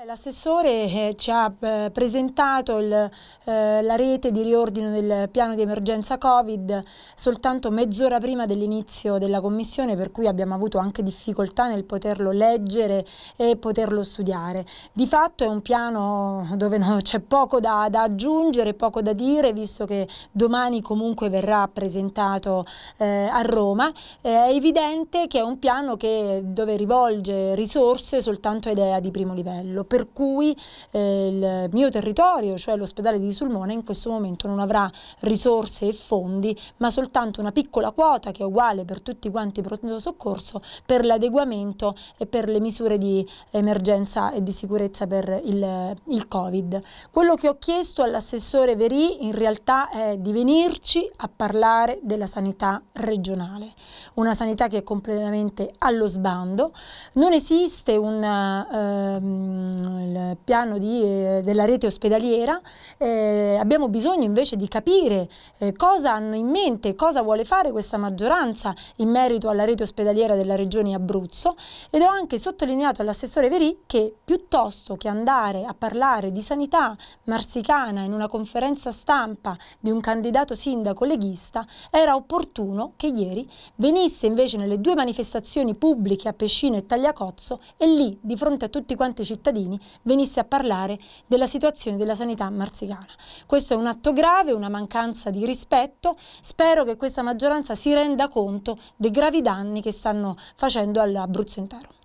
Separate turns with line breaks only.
Eh, l'assessore eh, ci ha eh, presentato il, eh, la rete di riordino del piano di emergenza Covid soltanto mezz'ora prima dell'inizio della commissione per cui abbiamo avuto anche difficoltà nel poterlo leggere e poterlo studiare. Di fatto è un piano dove no, c'è poco da, da, aggiungere, poco da dire visto che domani comunque verrà presentato eh, a Roma. Eh, è evidente che è un piano che, dove rivolge risorse soltanto a idea di primo livello per cui eh, il mio territorio, cioè l'ospedale di Sulmona, in questo momento non avrà risorse e fondi, ma soltanto una piccola quota che è uguale per tutti quanti i pronto soccorso per l'adeguamento e per le misure di emergenza e di sicurezza per il, il Covid. Quello che ho chiesto all'assessore Verì in realtà è di venirci a parlare della sanità regionale, una sanità che è completamente allo sbando, non esiste un, um, il piano di, eh, della rete ospedaliera, eh, abbiamo bisogno invece di capire eh, cosa hanno in mente, cosa vuole fare questa maggioranza in merito alla rete ospedaliera della regione Abruzzo ed ho anche sottolineato all'assessore Verì che piuttosto che andare a parlare di sanità marsicana in una conferenza stampa di un candidato sindaco leghista, era opportuno che ieri venisse invece nelle due manifestazioni pubbliche a Pescino e Tagliacozzo e lì, di fronte a tutti quanti i cittadini, cittadini venisse a parlare della situazione della sanità marsicana. Questo è un atto grave, una mancanza di rispetto, spero che questa maggioranza si renda conto dei gravi danni che stanno facendo all'Abruzzo intero.